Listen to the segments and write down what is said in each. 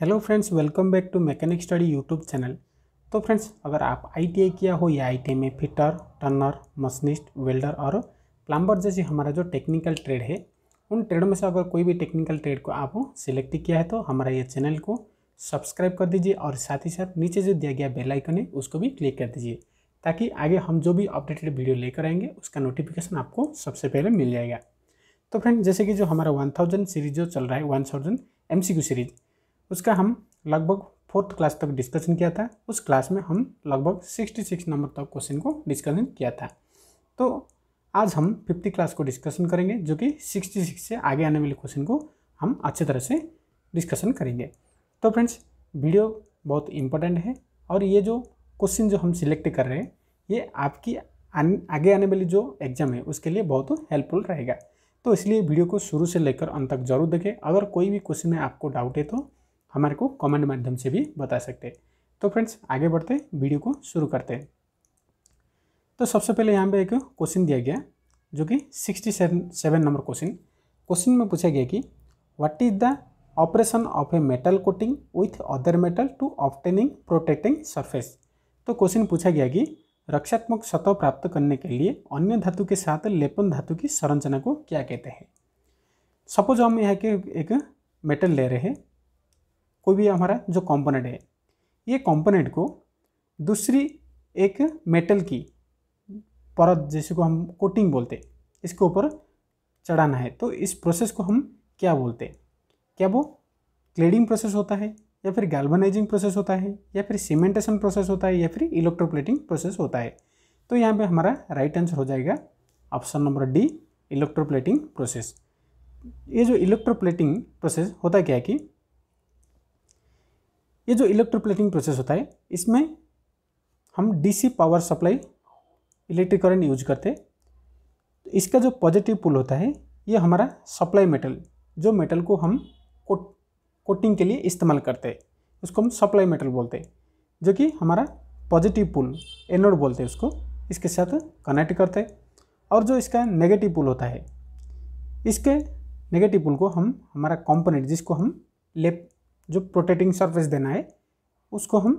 hello friends welcome back to mechanic study YouTube channel तो friends अगर आप ITI किया हो या आईटीआई में फिटर टर्नर मशीनिस्ट वेल्डर और प्लम्बर जैसे हमारा जो टेक्निकल ट्रेड है उन ट्रेडों में से अगर कोई भी टेक्निकल ट्रेड को आप सिलेक्ट किया है तो हमारा ये चैनल को सब्सक्राइब कर दीजिए और साथ ही साथ नीचे जो दिया गया बेलाइकन है उसको भी क्लिक कर दीजिए ताकि आगे हम जो भी अपडेटेड वीडियो लेकर आएंगे उसका नोटिफिकेशन आपको सबसे पहले मिल जाएगा तो फ्रेंड जैसे कि जो हमारा वन थाउजेंड सीरीज जो चल रहा है वन थाउजेंड एम सीरीज़ उसका हम लगभग फोर्थ क्लास तक डिस्कशन किया था उस क्लास में हम लगभग सिक्सटी सिक्स नंबर तक क्वेश्चन को डिस्कशन किया था तो आज हम फिफ्थ क्लास को डिस्कशन करेंगे जो कि सिक्सटी सिक्स से आगे आने वाले क्वेश्चन को हम अच्छे तरह से डिस्कशन करेंगे तो फ्रेंड्स वीडियो बहुत इंपॉर्टेंट है और ये जो क्वेश्चन जो हम सिलेक्ट कर रहे हैं ये आपकी आगे आने वाली जो एग्ज़ाम है उसके लिए बहुत हेल्पफुल रहेगा तो इसलिए वीडियो को शुरू से लेकर अंत तक जरूर देखें अगर कोई भी क्वेश्चन में आपको डाउट है तो हमारे को कमेंट माध्यम से भी बता सकते हैं तो फ्रेंड्स आगे बढ़ते वीडियो को शुरू करते हैं तो सबसे पहले यहाँ पे एक क्वेश्चन दिया गया जो कि sixty seven number question question में पूछा गया कि what is the operation of a metal coating with other metal to obtaining protecting surface तो क्वेश्चन पूछा गया कि रक्षात्मक सतह प्राप्त करने के लिए अन्य धातु के साथ लेपन धातु की संरचना को क्या कहते हैं सपोज हम यहाँ के एक मेटल ले रहे हैं कोई भी हमारा जो कॉम्पोनेंट है ये कॉम्पोनेंट को दूसरी एक मेटल की परत जैसे को हम कोटिंग बोलते हैं इसके ऊपर चढ़ाना है तो इस प्रोसेस को हम क्या बोलते हैं क्या वो क्लेडिंग प्रोसेस होता है या फिर गैल्बनाइजिंग प्रोसेस होता है या फिर सीमेंटेशन प्रोसेस होता है या फिर इलेक्ट्रोप्लेटिंग प्रोसेस होता है तो यहाँ पे हमारा राइट आंसर हो जाएगा option number D electroplating process ये जो इलेक्ट्रोप्लेटिंग प्रोसेस होता क्या है कि ये जो इलेक्ट्रोप्लेटिंग प्रोसेस होता है इसमें हम DC power supply electric current use करते तो इसका जो पॉजिटिव पुल होता है ये हमारा सप्लाई मेटल जो मेटल को हम कोट कोटिंग के लिए इस्तेमाल करते हैं उसको हम सप्लाई मेटल बोलते हैं जो कि हमारा पॉजिटिव पुल एनोड बोलते हैं उसको इसके साथ कनेक्ट करते हैं और जो इसका नेगेटिव पुल होता है इसके नेगेटिव पुल को हम हमारा कंपोनेंट जिसको हम लेप जो प्रोटेक्टिंग सरफेस देना है उसको हम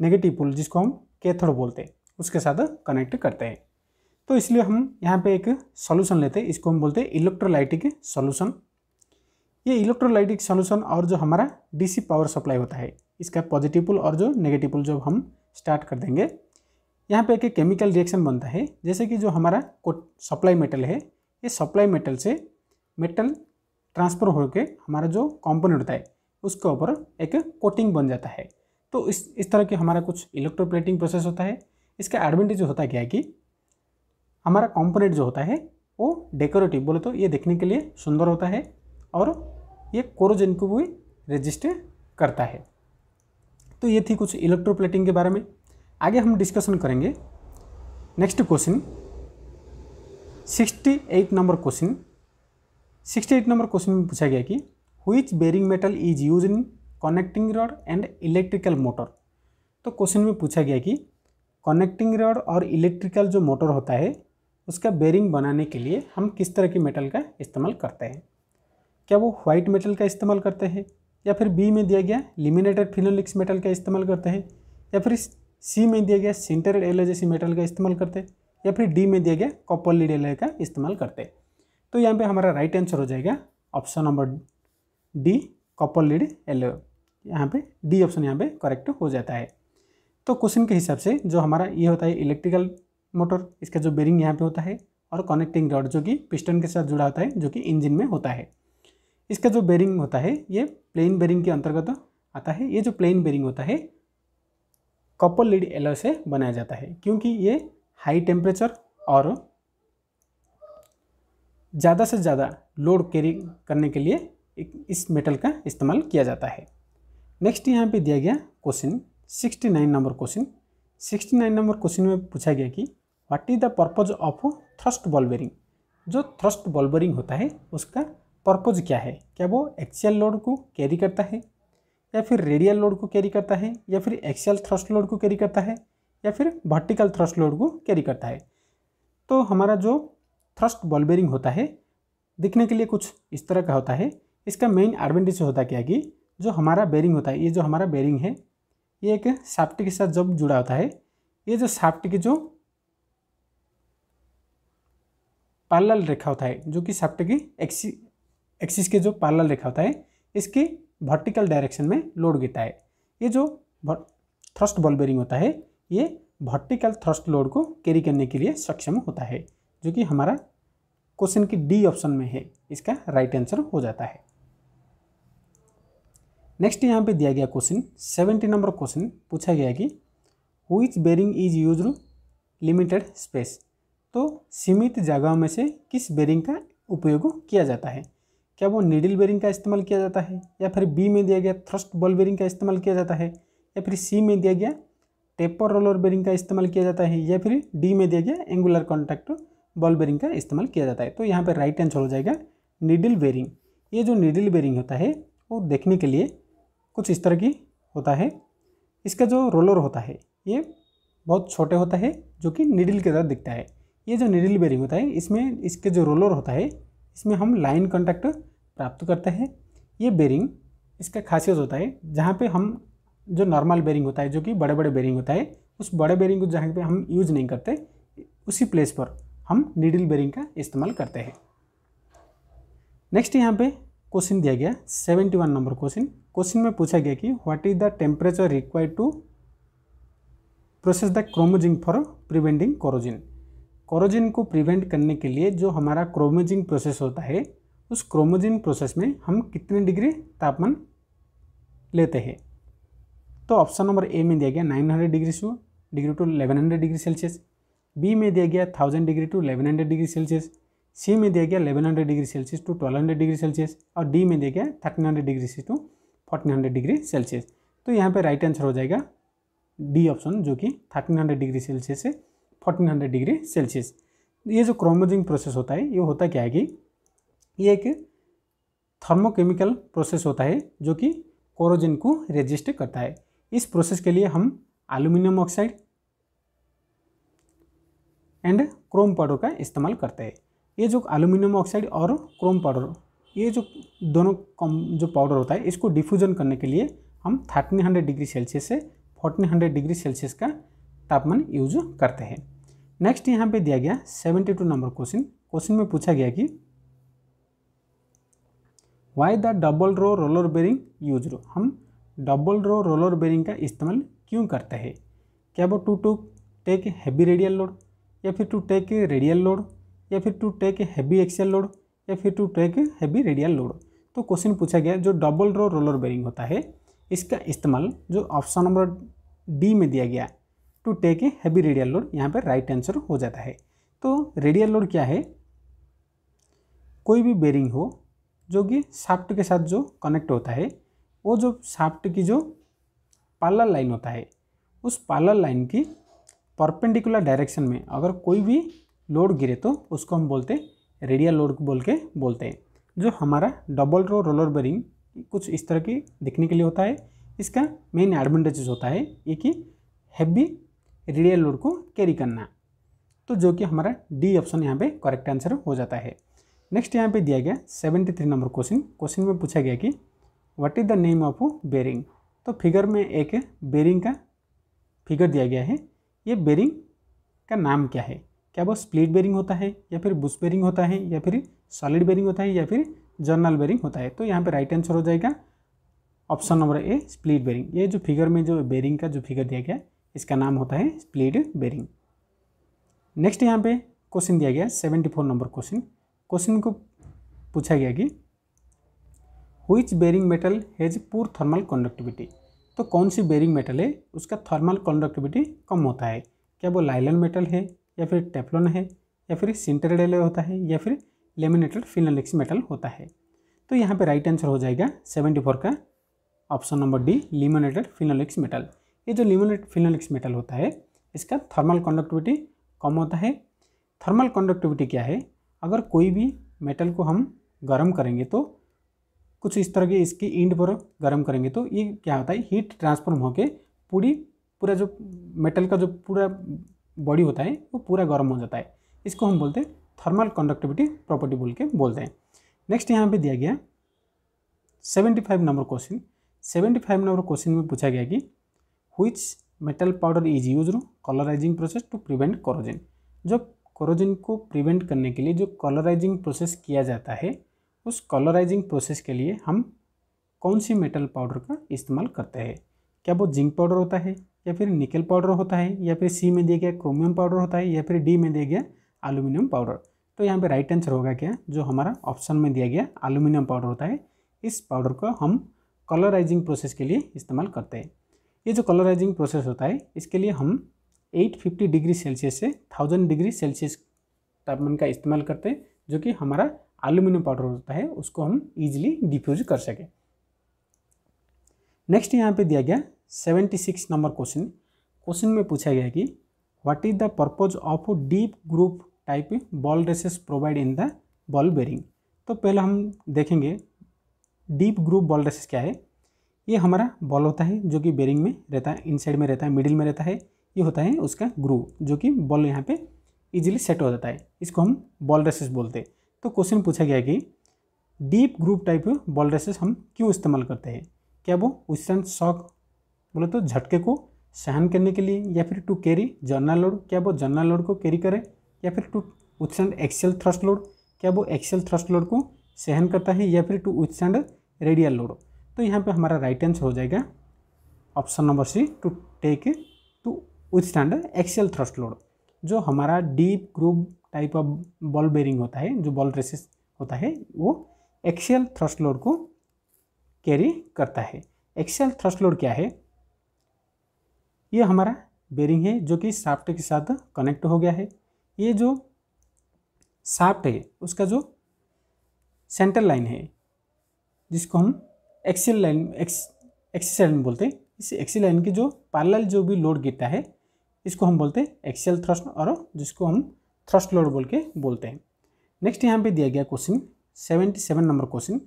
नेगेटिव पुल जिसको हम कैथोड बोलते हैं उसके साथ कनेक्ट करते हैं तो इसलिए हम यहाँ पे एक सॉल्यूशन लेते हैं इसको हम बोलते हैं इलेक्ट्रोलाइटिक सॉल्यूशन ये इलेक्ट्रोलाइटिक सॉल्यूशन और जो हमारा डीसी पावर सप्लाई होता है इसका पॉजिटिव पुल और जो नेगेटिव पुल जो हम स्टार्ट कर देंगे यहाँ पे एक केमिकल रिएक्शन बनता है जैसे कि जो हमारा सप्लाई मेटल है ये सप्लाई मेटल से मेटल ट्रांसफर होकर हमारा जो कॉम्पोनेंट होता है उसके ऊपर एक कोटिंग बन जाता है तो इस इस तरह की हमारा कुछ इलेक्ट्रोप्लेटिंग प्रोसेस होता है इसका एडवांटेज होता क्या है कि हमारा कॉम्पोनेट जो होता है वो डेकोरेटिव बोले तो ये देखने के लिए सुंदर होता है और ये कोरोजन को भी रजिस्ट करता है तो ये थी कुछ इलेक्ट्रोप्लेटिंग के बारे में आगे हम डिस्कशन करेंगे next question eight number question eight number question में पूछा गया कि which bearing metal is use in connecting rod and electrical motor तो क्वेश्चन में पूछा गया कि कनेक्टिंग रड और इलेक्ट्रिकल जो मोटर होता है उसका बेरिंग बनाने के लिए हम किस तरह के मेटल का इस्तेमाल करते हैं क्या वो व्हाइट मेटल का इस्तेमाल करते हैं या फिर बी में दिया गया लिमिनेटेड फिनोलिक्स मेटल का इस्तेमाल करते हैं या फिर सी में दिया गया सेंटरेड जैसी मेटल का इस्तेमाल करते हैं या फिर डी में दिया गया कॉपर लीड एल का इस्तेमाल करते हैं तो यहाँ पे हमारा राइट आंसर हो जाएगा option number D copper lead yellow यहाँ पे डी ऑप्शन यहाँ पे करेक्ट हो जाता है तो क्वेश्चन के हिसाब से जो हमारा ये होता है इलेक्ट्रिकल मोटर इसका जो बेरिंग यहाँ पे होता है और कनेक्टिंग रॉड जो कि पिस्टन के साथ जुड़ा होता है जो कि इंजन में होता है इसका जो बेरिंग होता है ये प्लेन बेरिंग के अंतर्गत आता है ये जो प्लेन बेरिंग होता है कॉपर लीड एलो से बनाया जाता है क्योंकि ये हाई टेम्परेचर और ज़्यादा से ज़्यादा लोड कैरी करने के लिए इस मेटल का इस्तेमाल किया जाता है नेक्स्ट यहाँ पे दिया गया question 69 number question 69 number question में पूछा गया कि what is the purpose of thrust ball जो थ्रस्ट बॉल होता है उसका पर्पज क्या है क्या वो एक्सियल लोड को कैरी करता है या फिर रेडियल लोड को कैरी करता है या फिर एक्सियल थ्रस्ट लोड को कैरी करता है या फिर वर्टिकल थ्रस्ट लोड को कैरी करता है तो हमारा जो थ्रस्ट बॉल्बेरिंग होता है दिखने के लिए कुछ इस तरह का होता है इसका मेन एडवांटेज होता क्या कि जो हमारा बेरिंग होता है ये जो हमारा बेरिंग है ये एक साफ्ट के साथ जब जुड़ा होता है ये जो साफ्ट की जो पार्लल रेखा होता है जो कि साफ्ट की एक्सी एक्सिस के जो पार्लल रेखा होता है इसके वर्टिकल डायरेक्शन में लोड गिरता है ये जो थ्रस्ट बॉल बेरिंग होता है ये वर्टिकल थ्रस्ट लोड को कैरी करने के लिए सक्षम होता है जो कि हमारा क्वेश्चन की डी ऑप्शन में है इसका राइट आंसर हो जाता है नेक्स्ट यहाँ पे दिया गया क्वेश्चन सेवेंटी नंबर क्वेश्चन पूछा गया कि which bearing is use limited space तो सीमित जगह में से किस बेरिंग का उपयोग किया जाता है क्या वो निडिल बेरिंग का इस्तेमाल किया जाता है या फिर बी में दिया गया थ्रस्ट बॉल बेरिंग का इस्तेमाल किया जाता है या फिर सी में दिया गया टेपर रोलर बेरिंग का इस्तेमाल किया जाता है या फिर डी में दिया गया एंगुलर कॉन्टैक्ट बॉल बेरिंग का इस्तेमाल किया जाता है तो यहाँ पर राइट आंसर हो जाएगा निडिल बेरिंग ये जो निडिल बेरिंग होता है वो देखने के लिए कुछ इस तरह की होता है इसका जो रोलर होता है ये बहुत छोटे होता है जो कि निडिल के तरह दिखता है ये जो निडिल बेरिंग होता है इसमें इसके जो रोलर होता है इसमें हम लाइन कॉन्टैक्ट प्राप्त करते हैं ये बेरिंग इसका खासियत होता है जहाँ पे हम जो नॉर्मल बेरिंग होता है जो कि बड़े बड़े बेरिंग होता है उस बड़े बेरिंग को जहाँ पे हम यूज नहीं करते उसी प्लेस पर हम निडिल बेरिंग का इस्तेमाल करते हैं नेक्स्ट यहाँ पे क्वेश्चन दिया गया seventy one number question question में पूछा गया कि what is the temperature required to process the chromising for preventing corrosion corrosion को प्रिवेंट करने के लिए जो हमारा क्रोमोजिंग प्रोसेस होता है उस क्रोमोजिन प्रोसेस में हम कितने डिग्री तापमान लेते हैं तो ऑप्शन नंबर ए में दिया गया hundred degree to degree to hundred degree Celsius B में दिया गया thousand degree to hundred degree Celsius C में दिया गया 1100 degree Celsius to 1200 degree Celsius और डी में दिया गया 1300 डिग्री से टू 1400 डिग्री सेल्सियस तो यहाँ पे राइट आंसर हो जाएगा डी ऑप्शन जो कि 1300 डिग्री सेल्सियस से 1400 डिग्री सेल्सियस ये जो क्रोमोजिंग प्रोसेस होता है ये होता क्या है कि ये एक थर्मोकेमिकल प्रोसेस होता है जो कि कोरोजिन को रेजिस्ट करता है इस प्रोसेस के लिए हम aluminium oxide and chrome powder का इस्तेमाल करते हैं ये जो एलुमिनियम ऑक्साइड और क्रोम पाउडर ये जो दोनों कम जो पाउडर होता है इसको डिफ्यूजन करने के लिए हम थर्टीन हंड्रेड डिग्री सेल्सियस से फोर्टीन हंड्रेड डिग्री सेल्सियस का तापमान यूज करते हैं नेक्स्ट यहाँ पे दिया गया seventy two number question question में पूछा गया कि why the double row roller bearing use row हम डबल रो रोलर बेरिंग का इस्तेमाल क्यों करते हैं क्या वो to to take heavy radial load या फिर टू टेक रेडियल लोड या फिर to take a heavy axial load या फिर to take a heavy radial load तो क्वेश्चन पूछा गया जो डबल रो रोलर बेरिंग होता है इसका इस्तेमाल जो ऑप्शन नंबर डी में दिया गया to take a heavy radial load यहाँ पर राइट आंसर हो जाता है तो रेडियल लोड क्या है कोई भी बेरिंग हो जो कि साफ्ट के साथ जो कनेक्ट होता है वो जो साफ्ट की जो पार्लर लाइन होता है उस पार्लर लाइन की परपेंडिकुलर डायरेक्शन में अगर कोई भी लोड गिरे तो उसको हम बोलते हैं रेडियल लोड बोल के बोलते हैं जो हमारा डबल रो रोलर बेरिंग कुछ इस तरह की दिखने के लिए होता है इसका मेन एडवांटेजेस होता है ये कि हैवी रेडियल लोड को कैरी करना तो जो कि हमारा डी ऑप्शन यहाँ पे करेक्ट आंसर हो जाता है नेक्स्ट यहाँ पे दिया गया seventy three number question question में पूछा गया कि what is the name of bearing तो फिगर में एक बेरिंग का फिगर दिया गया है ये बेरिंग का नाम क्या है क्या वो स्प्लिट बेरिंग होता है या फिर बुश बेरिंग होता है या फिर सॉलिड बेरिंग होता है या फिर जर्नल बेरिंग होता है तो यहाँ पर राइट आंसर हो जाएगा option number A split bearing ये जो फिगर में जो बेरिंग का जो फिगर दिया गया इसका नाम होता है स्प्लिट बेरिंग नेक्स्ट यहाँ पे क्वेश्चन दिया गया seventy four number question question को पूछा गया कि which bearing metal has poor thermal conductivity तो कौन सी बेरिंग मेटल है उसका थर्मल कंडक्टिविटी कम होता है क्या वो लाइलन मेटल है या फिर टेप्लोन है या फिर एलोय होता है या फिर लेमिनेटेड फिनोलिक्स मेटल होता है तो यहाँ पे राइट आंसर हो जाएगा सेवेंटी फोर का option number D laminated phenolics metal ये जो लिमिनेट फिनोलिक्स मेटल होता है इसका थर्मल कंडक्टिविटी कम होता है थर्मल कंडक्टिविटी क्या है अगर कोई भी मेटल को हम गर्म करेंगे तो कुछ इस तरह के इसकी इंड पर गर्म करेंगे तो ये क्या होता है हीट ट्रांसफॉर्म होकर पूरी पूरा जो मेटल का जो पूरा बॉडी होता है वो पूरा गर्म हो जाता है इसको हम बोलते हैं थर्मल कंडक्टिविटी प्रॉपर्टी बोल के बोलते हैं नेक्स्ट यहाँ पे दिया गया 75 नंबर क्वेश्चन 75 नंबर क्वेश्चन में पूछा गया कि which metal powder is use calorising process to prevent corrosion जो कोरोजन को प्रिवेंट करने के लिए जो कलराइजिंग प्रोसेस किया जाता है उस कलराइजिंग प्रोसेस के लिए हम कौन सी मेटल पाउडर का इस्तेमाल करते हैं क्या वो जिंक पाउडर होता है या फिर निकल पाउडर होता है या फिर सी में दिया गया क्रोमियम पाउडर होता है या फिर डी में दिया गया एल्यूमिनियम पाउडर तो यहाँ पे राइट आंसर होगा क्या जो हमारा ऑप्शन में दिया गया एल्यूमिनियम पाउडर होता है इस पाउडर को हम कलराइजिंग प्रोसेस के लिए इस्तेमाल करते हैं ये जो कलराइजिंग प्रोसेस होता है इसके लिए हम 850 डिग्री सेल्सियस से 1000 डिग्री सेल्सियस तापमान का इस्तेमाल करते हैं जो कि हमारा एल्यूमिनियम पाउडर होता है उसको हम ईजिली डिफ्यूज कर सकें नेक्स्ट यहाँ पे दिया गया seventy six number question question में पूछा गया कि what is the purpose of deep groove type ball races provide in the ball bearing तो पहले हम देखेंगे डीप ग्रुप बॉल रेसेस क्या है ये हमारा बॉल होता है जो कि बेरिंग में रहता है इनसाइड में रहता है मिडिल में रहता है ये होता है उसका ग्रुप जो कि बॉल यहाँ पे इजीली सेट हो जाता है इसको हम बॉल रेसेस बोलते हैं तो क्वेश्चन पूछा गया कि deep groove type ball races हम क्यों इस्तेमाल करते हैं क्या वो उस शॉक बोले तो झटके को सहन करने के लिए या फिर टू कैरी जर्नल लोड क्या वो जर्नल लोड को कैरी करे या फिर to withstand axial thrust load क्या वो एक्सेल थ्रस्ट लोड को सहन करता है या फिर टू उत्सेंड रेडियल लोड तो यहाँ पे हमारा राइट आंसर हो जाएगा option number C to take to withstand axial thrust load जो हमारा deep groove type of ball bearing होता है जो बॉल ड्रेसेस होता है वो एक्सेल थ्रस्ट लोड को कैरी करता है एक्सेल थ्रस्ट लोड क्या है ये हमारा बेरिंग है जो कि साफ्ट के साथ कनेक्ट हो गया है ये जो साफ्ट है उसका जो सेंटर लाइन है जिसको हम एक्सेल लाइन एक्स एक्सेल लाइन बोलते हैं इस एक्सेल लाइन की जो पार्लल जो भी लोड गिरता है इसको हम बोलते हैं एक्सेल थ्रस्ट और जिसको हम थ्रस्ट लोड बोल के बोलते हैं नेक्स्ट यहाँ पे दिया गया question seventy seven number question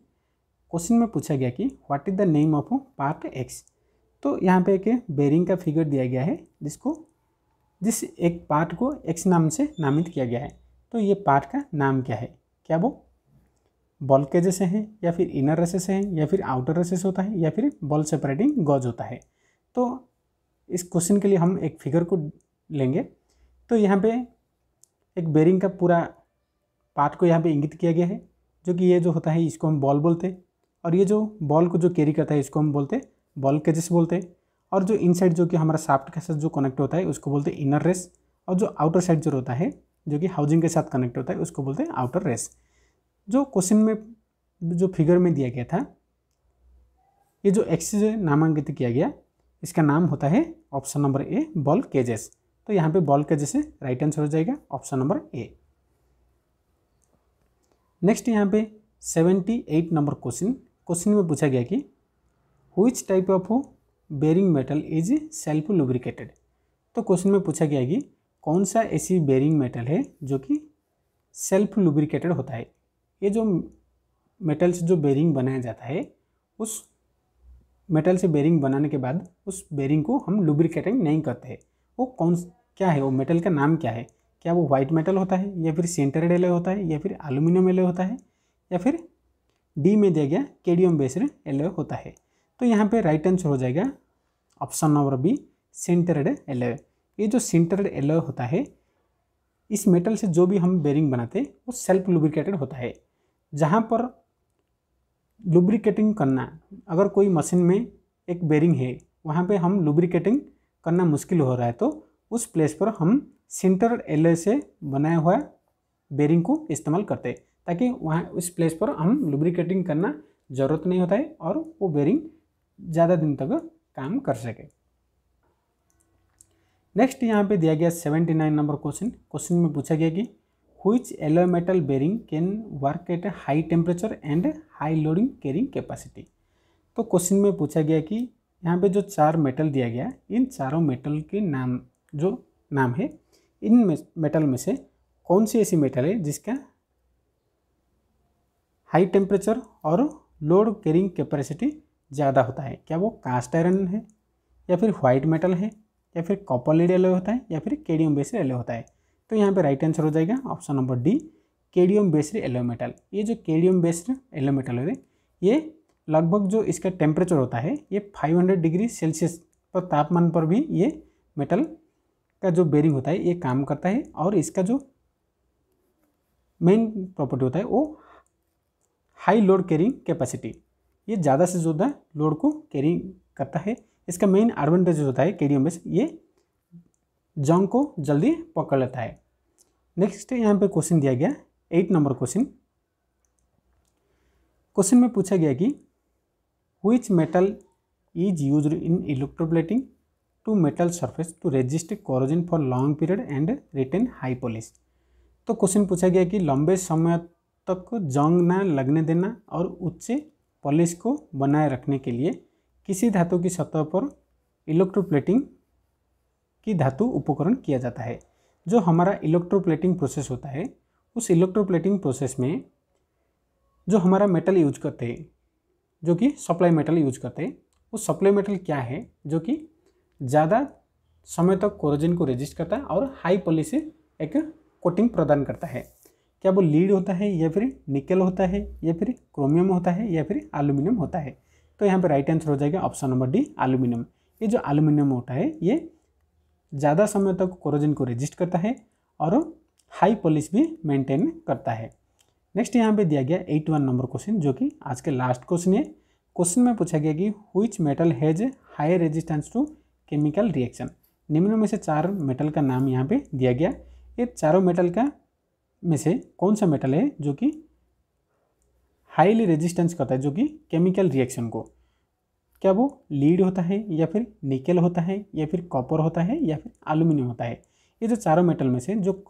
question में पूछा गया कि what is the name of part X तो यहाँ पे एक बेरिंग का फिगर दिया गया है जिसको जिस एक पार्ट को एक्स नाम से नामित किया गया है तो ये पार्ट का नाम क्या है क्या वो बॉल के जैसे हैं या फिर इनर रेसेस हैं या फिर आउटर रेसेस होता है या फिर बॉल सेपरेटिंग गॉज होता है तो इस क्वेश्चन के लिए हम एक फिगर को लेंगे तो यहाँ पे एक बेरिंग का पूरा पार्ट को यहाँ पे इंगित किया गया है जो कि ये जो होता है इसको हम बॉल बोलते हैं और ये जो बॉल को जो कैरी करता है इसको हम बोलते हैं बॉल केजेस बोलते हैं और जो इनसाइड जो कि हमारा साफ्ट के साथ जो कनेक्ट होता है उसको बोलते हैं इनर रेस और जो आउटर साइड जो होता है जो कि हाउसिंग के साथ कनेक्ट होता है उसको बोलते हैं आउटर रेस जो क्वेश्चन में जो फिगर में दिया गया था ये जो एक्सिस नामांकित किया गया इसका नाम होता है option number A ball cages तो यहाँ पे बॉल केजेस राइट आंसर हो जाएगा ऑप्शन नंबर ए नेक्स्ट यहाँ पे seventy eight number question question में पूछा गया कि which type of bearing metal is self lubricated तो क्वेश्चन में पूछा गया कि कौन सा ऐसी बेरिंग मेटल है जो कि सेल्फ लुब्रिकेटेड होता है ये जो मेटल से जो बेरिंग बनाया जाता है उस मेटल से बेरिंग बनाने के बाद उस बेरिंग को हम लुब्रिकेटिंग नहीं करते हैं वो कौन क्या है वो मेटल का नाम क्या है क्या वो वाइट मेटल होता है या फिर सेंटर्ड एले होता है या फिर एलुमिनियम एले होता है या फिर डी में दिया गया केडियम बेस्ड एले होता है तो यहाँ पे राइट आंसर हो जाएगा option number B sintered alloy ये जो सेंटर्ड एलो होता है इस मेटल से जो भी हम बेरिंग बनाते हैं वो सेल्फ लुब्रिकेटेड होता है जहाँ पर लुब्रिकेटिंग करना अगर कोई मशीन में एक बेरिंग है वहाँ पे हम लुब्रिकेटिंग करना मुश्किल हो रहा है तो उस प्लेस पर हम सेंटर एलए से बनाया हुआ बेरिंग को इस्तेमाल करते हैं ताकि वहाँ उस प्लेस पर हम लुब्रिकेटिंग करना ज़रूरत नहीं होता है और वो बेरिंग ज़्यादा दिन तक काम कर सके नेक्स्ट यहाँ पे दिया गया seventy nine number question question में पूछा गया कि which alloy metal bearing can work at high temperature and high loading carrying capacity तो क्वेश्चन में पूछा गया कि यहाँ पे जो चार मेटल दिया गया इन चारों मेटल के नाम जो नाम है इन मेटल में से कौन सी ऐसी मेटल है जिसका हाई टेम्परेचर और लोड कैरिंग कैपेसिटी ज़्यादा होता है क्या वो कास्ट आयरन है या फिर व्हाइट मेटल है या फिर कॉपर लीड एलो होता है या फिर केडियम बेस्ड एलो होता है तो यहाँ पे राइट आंसर हो जाएगा option number D cadmium based alloy metal ये जो केडियम बेस्ड एलो मेटल है ये लगभग जो इसका टेम्परेचर होता है ये 500 डिग्री सेल्सियस पर तापमान पर भी ये मेटल का जो बेरिंग होता है ये काम करता है और इसका जो मेन प्रॉपर्टी होता है वो हाई लोड कैरिंग कैपेसिटी ये ज़्यादा से ज़्यादा लोड को कैरी करता है इसका मेन एडवांटेज होता है के बेस ये जंग को जल्दी पकड़ लेता है नेक्स्ट यहाँ पे क्वेश्चन दिया गया एट नंबर क्वेश्चन क्वेश्चन में पूछा गया कि which metal is use in electroplating to metal surface to resist corrosion for long period and retain high polish तो क्वेश्चन पूछा गया कि लंबे समय तक जंग ना लगने देना और उच्च पॉलिश को बनाए रखने के लिए किसी धातु की सतह पर इलेक्ट्रोप्लेटिंग की धातु उपकरण किया जाता है जो हमारा इलेक्ट्रोप्लेटिंग प्रोसेस होता है उस इलेक्ट्रोप्लेटिंग प्रोसेस में जो हमारा मेटल यूज करते हैं जो कि सप्लाई मेटल यूज करते हैं वो सप्लाई मेटल क्या है जो कि ज़्यादा समय तक कोरोजिन को रेजिस्ट करता है और हाई पॉलिसी एक कोटिंग प्रदान करता है क्या वो लीड होता है या फिर निकल होता है या फिर क्रोमियम होता है या फिर एल्यूमिनियम होता है तो यहाँ पर राइट आंसर हो जाएगा ऑप्शन नंबर डी एल्यूमिनियम ये जो एल्यूमिनियम होता है ये ज़्यादा समय तक क्रोजिन को रेजिस्ट करता है और हाई पॉलिश भी मेंटेन करता है नेक्स्ट यहाँ पे दिया गया एट वन नंबर क्वेश्चन जो कि आज के लास्ट क्वेश्चन है क्वेश्चन में पूछा गया कि which metal has high resistance to chemical reaction निम्न में से चार मेटल का नाम यहाँ पे दिया गया ये चारों मेटल का में से कौन सा मेटल है जो कि हाईली रेजिस्टेंस करता है जो कि केमिकल रिएक्शन को क्या वो लीड होता है या फिर निकेल होता है या फिर कॉपर होता है या फिर एलुमिनियम होता है ये जो चारों मेटल में से जो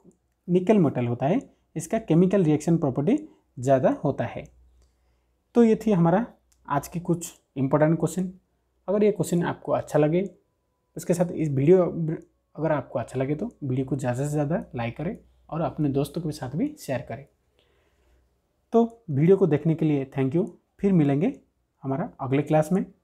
निकेल मेटल होता है इसका केमिकल रिएक्शन प्रॉपर्टी ज़्यादा होता है तो ये थी हमारा आज की कुछ इम्पोर्टेंट क्वेश्चन अगर ये क्वेश्चन आपको अच्छा लगे उसके साथ इस वीडियो अगर आपको अच्छा लगे तो वीडियो को ज़्यादा से ज़्यादा लाइक करें और अपने दोस्तों के साथ भी शेयर करें तो वीडियो को देखने के लिए थैंक यू फिर मिलेंगे हमारा अगले क्लास में